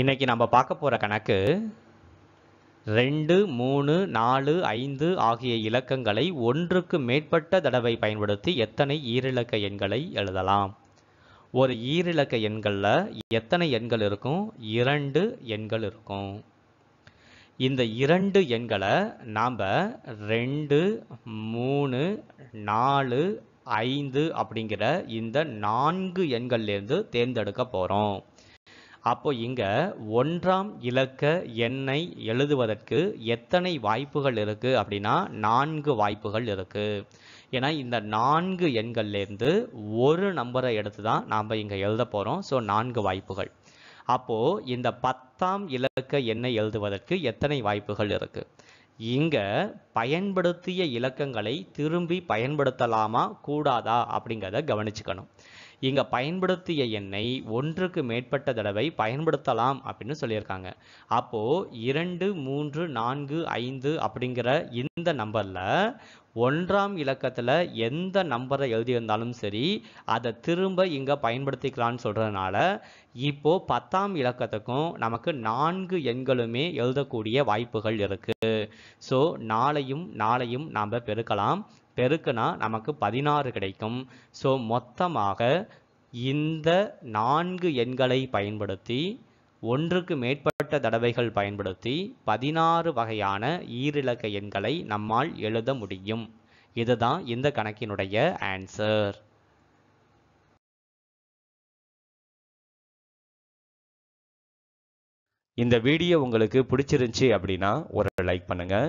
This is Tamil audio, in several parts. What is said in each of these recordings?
இன்னைக்கு நம்ம பார்க்க போகிற கணக்கு ரெண்டு மூணு நாலு ஐந்து ஆகிய இலக்கங்களை ஒன்றுக்கு மேற்பட்ட தடவை பயன்படுத்தி எத்தனை ஈரிலக்க எண்களை எழுதலாம் ஒரு ஈரிலக்க எண்களில் எத்தனை எண்கள் இருக்கும் இரண்டு எண்கள் இருக்கும் இந்த இரண்டு எண்களை நாம் ரெண்டு மூணு நாலு ஐந்து அப்படிங்கிற இந்த நான்கு எண்கள்லேருந்து தேர்ந்தெடுக்க போகிறோம் அப்போ இங்கே ஒன்றாம் இலக்க எண்ணை எழுதுவதற்கு எத்தனை வாய்ப்புகள் இருக்குது அப்படின்னா நான்கு வாய்ப்புகள் இருக்குது ஏன்னா இந்த நான்கு எண்கள்லேருந்து ஒரு நம்பரை எடுத்து தான் நாம் இங்கே எழுத போகிறோம் ஸோ நான்கு வாய்ப்புகள் அப்போது இந்த பத்தாம் இலக்க எண்ணை எழுதுவதற்கு எத்தனை வாய்ப்புகள் இருக்குது இங்க பயன்படுத்திய இலக்கங்களை திரும்பி பயன்படுத்தலாமா கூடாதா அப்படிங்கிறத கவனிச்சுக்கணும் இங்கே பயன்படுத்திய எண்ணை ஒன்றுக்கு மேற்பட்ட தடவை பயன்படுத்தலாம் அப்படின்னு சொல்லியிருக்காங்க அப்போது இரண்டு மூன்று நான்கு ஐந்து அப்படிங்கிற இந்த நம்பரில் ஒன்றாம் இலக்கத்தில் எந்த நம்பரை எழுதியிருந்தாலும் சரி அதை திரும்ப இங்கே பயன்படுத்திக்கலான்னு சொல்கிறதுனால இப்போது பத்தாம் இலக்கத்துக்கும் நமக்கு நான்கு எண்களுமே எழுதக்கூடிய வாய்ப்புகள் இருக்குது ஸோ நாளையும் நாளையும் நாம் பெருக்கலாம் பெருக்குனா நமக்கு பதினாறு கிடைக்கும் ஸோ மொத்தமாக இந்த நான்கு எண்களை பயன்படுத்தி ஒன்றுக்கு மேற்பட்ட தடவைகள் பயன்படுத்தி பதினாறு வகையான ஈரிலக்க எண்களை நம்மால் எழுத முடியும் இதுதான் இந்த கணக்கினுடைய ஆன்சர் இந்த வீடியோ உங்களுக்கு பிடிச்சிருந்துச்சி அப்படின்னா ஒரு லைக் பண்ணுங்கள்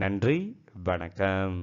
நன்றி வணக்கம்